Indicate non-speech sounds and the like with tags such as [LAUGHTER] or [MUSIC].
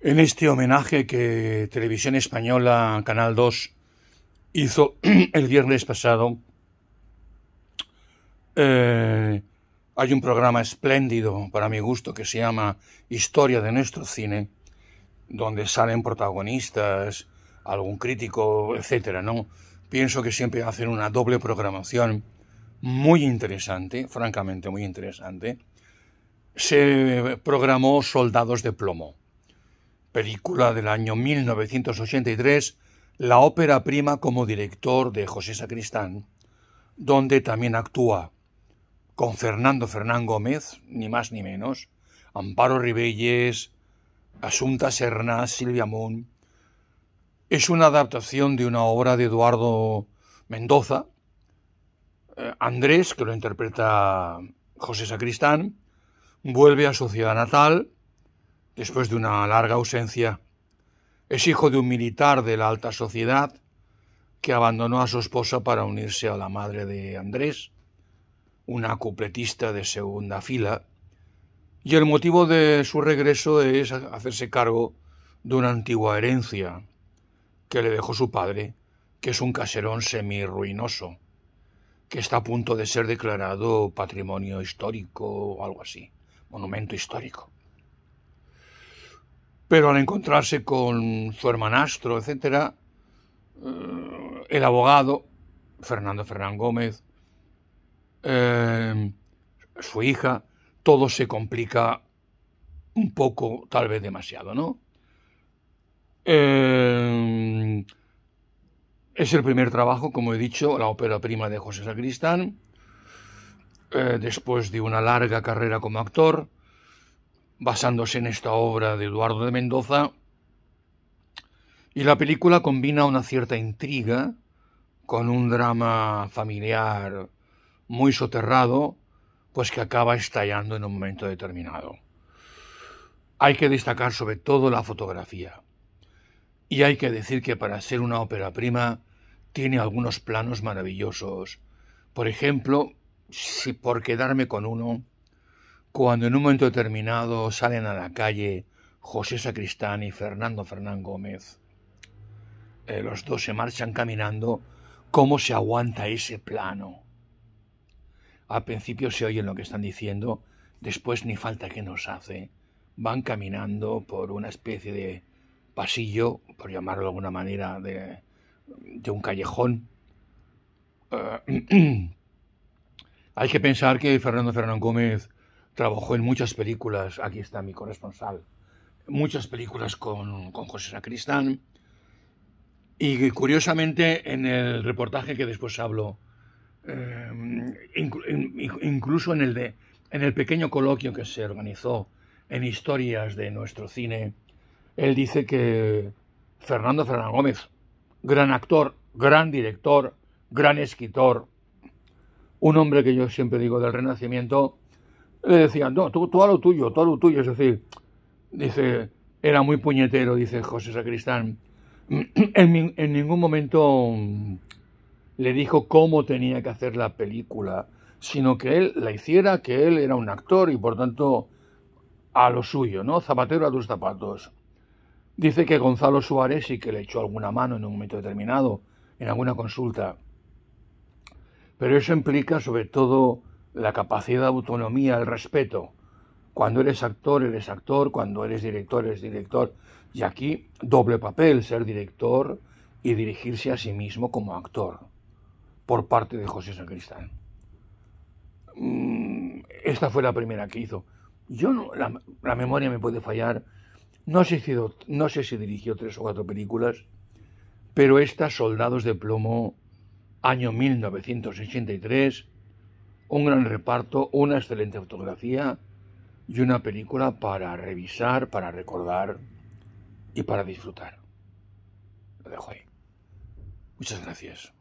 En este homenaje que Televisión Española, Canal 2, hizo [CLEARS THROAT] el viernes pasado, eh, hay un programa espléndido para mi gusto que se llama Historia de nuestro cine, donde salen protagonistas, algún crítico, etcétera, ¿no? Pienso que siempre hacen una doble programación muy interesante, francamente muy interesante. Se programó Soldados de Plomo película del año 1983, la ópera prima como director de José Sacristán, donde también actúa con Fernando Fernán Gómez, ni más ni menos, Amparo Ribelles, Asunta Serna, Silvia Moon. Es una adaptación de una obra de Eduardo Mendoza, eh, Andrés, que lo interpreta José Sacristán, vuelve a su ciudad natal, después de una larga ausencia, es hijo de un militar de la alta sociedad que abandonó a su esposa para unirse a la madre de Andrés, una cupletista de segunda fila, y el motivo de su regreso es hacerse cargo de una antigua herencia que le dejó su padre, que es un caserón semirruinoso, que está a punto de ser declarado patrimonio histórico o algo así, monumento histórico. Pero al encontrarse con su hermanastro, etc., eh, el abogado Fernando Fernán Gómez, eh, su hija, todo se complica un poco, tal vez demasiado, ¿no? Eh, es el primer trabajo, como he dicho, la ópera prima de José Sacristán, después de una larga carrera como actor, basándose en esta obra de Eduardo de Mendoza, y la película combina una cierta intriga con un drama familiar muy soterrado, pues que acaba estallando en un momento determinado. Hay que destacar sobre todo la fotografía. Y hay que decir que para ser una ópera prima tiene algunos planos maravillosos. Por ejemplo, si por quedarme con uno, cuando en un momento determinado salen a la calle José Sacristán y Fernando Fernán Gómez. Eh, los dos se marchan caminando. ¿Cómo se aguanta ese plano? Al principio se oyen lo que están diciendo, después ni falta que nos hace. Van caminando por una especie de pasillo, por llamarlo de alguna manera, de, un callejón. Eh, [CLEARS THROAT] hay que pensar que Fernando Fernán Gómez trabajó en muchas películas, aquí está mi corresponsal, muchas películas con, con José Sacristán. Y curiosamente, en el reportaje que después hablo, eh, incluso en el, de, en el pequeño coloquio que se organizó en Historias de nuestro cine, él dice que Fernando Fernández Gómez, gran actor, gran director, gran escritor, un hombre que yo siempre digo del Renacimiento, le decían, no, tú, a lo tuyo, todo lo tuyo. Es decir, dice, era muy puñetero, dice José Sacristán. [CLEARS THROAT] En, en, ningún momento mm, le dijo cómo tenía que hacer la película, sino que él la hiciera, que él era un actor y por tanto a lo suyo, ¿no? Zapatero a tus zapatos. Dice que Gonzalo Suárez sí que le echó alguna mano en un momento determinado, en alguna consulta. Pero eso implica sobre todo la capacidad de autonomía, el respeto. Cuando eres actor, eres actor, cuando eres director, eres director. Y aquí doble papel, ser director y dirigirse a sí mismo como actor, por parte de José Sacristán. Mm, esta fue la primera que hizo. Yo la, memoria me puede fallar. No sé, si, no sé si dirigió tres o cuatro películas, pero esta, Soldados de Plomo, año 1983, un gran reparto, una excelente fotografía y una película para revisar, para recordar y para disfrutar. Lo dejo ahí. Muchas gracias.